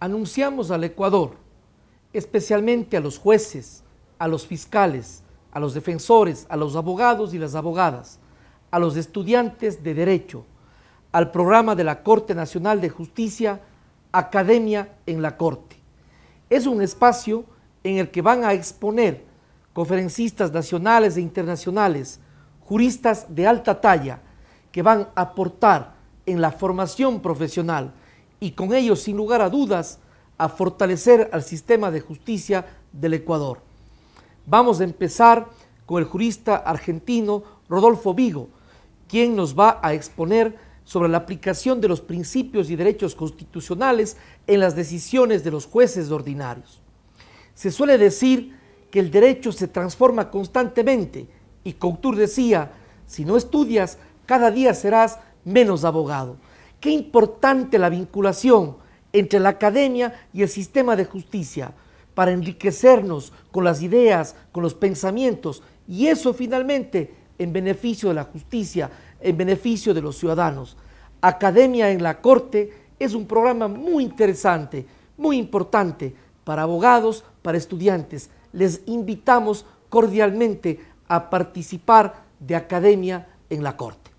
anunciamos al Ecuador, especialmente a los jueces, a los fiscales, a los defensores, a los abogados y las abogadas, a los estudiantes de Derecho, al programa de la Corte Nacional de Justicia, Academia en la Corte. Es un espacio en el que van a exponer conferencistas nacionales e internacionales, juristas de alta talla, que van a aportar en la formación profesional, y con ello, sin lugar a dudas, a fortalecer al sistema de justicia del Ecuador. Vamos a empezar con el jurista argentino Rodolfo Vigo, quien nos va a exponer sobre la aplicación de los principios y derechos constitucionales en las decisiones de los jueces ordinarios. Se suele decir que el derecho se transforma constantemente y Couture decía, si no estudias, cada día serás menos abogado. Qué importante la vinculación entre la academia y el sistema de justicia para enriquecernos con las ideas, con los pensamientos y eso finalmente en beneficio de la justicia, en beneficio de los ciudadanos. Academia en la Corte es un programa muy interesante, muy importante para abogados, para estudiantes. Les invitamos cordialmente a participar de Academia en la Corte.